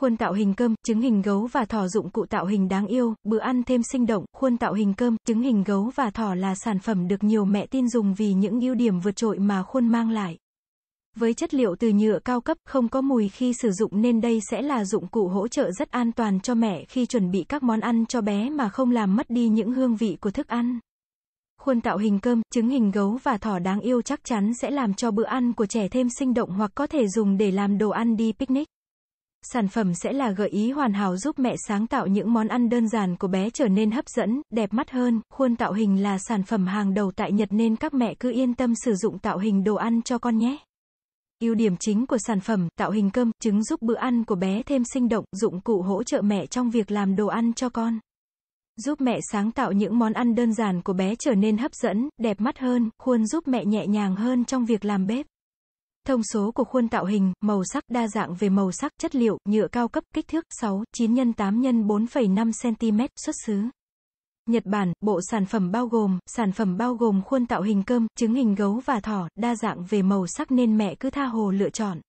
khuôn tạo hình cơm, trứng hình gấu và thỏ dụng cụ tạo hình đáng yêu, bữa ăn thêm sinh động, khuôn tạo hình cơm, trứng hình gấu và thỏ là sản phẩm được nhiều mẹ tin dùng vì những ưu điểm vượt trội mà khuôn mang lại. Với chất liệu từ nhựa cao cấp, không có mùi khi sử dụng nên đây sẽ là dụng cụ hỗ trợ rất an toàn cho mẹ khi chuẩn bị các món ăn cho bé mà không làm mất đi những hương vị của thức ăn. Khuôn tạo hình cơm, trứng hình gấu và thỏ đáng yêu chắc chắn sẽ làm cho bữa ăn của trẻ thêm sinh động hoặc có thể dùng để làm đồ ăn đi picnic. Sản phẩm sẽ là gợi ý hoàn hảo giúp mẹ sáng tạo những món ăn đơn giản của bé trở nên hấp dẫn, đẹp mắt hơn. Khuôn tạo hình là sản phẩm hàng đầu tại Nhật nên các mẹ cứ yên tâm sử dụng tạo hình đồ ăn cho con nhé. Ưu điểm chính của sản phẩm, tạo hình cơm, trứng giúp bữa ăn của bé thêm sinh động, dụng cụ hỗ trợ mẹ trong việc làm đồ ăn cho con. Giúp mẹ sáng tạo những món ăn đơn giản của bé trở nên hấp dẫn, đẹp mắt hơn, khuôn giúp mẹ nhẹ nhàng hơn trong việc làm bếp. Thông số của khuôn tạo hình, màu sắc, đa dạng về màu sắc, chất liệu, nhựa cao cấp, kích thước 6, 9 x 8 x 4,5 cm, xuất xứ. Nhật Bản, bộ sản phẩm bao gồm, sản phẩm bao gồm khuôn tạo hình cơm, trứng hình gấu và thỏ, đa dạng về màu sắc nên mẹ cứ tha hồ lựa chọn.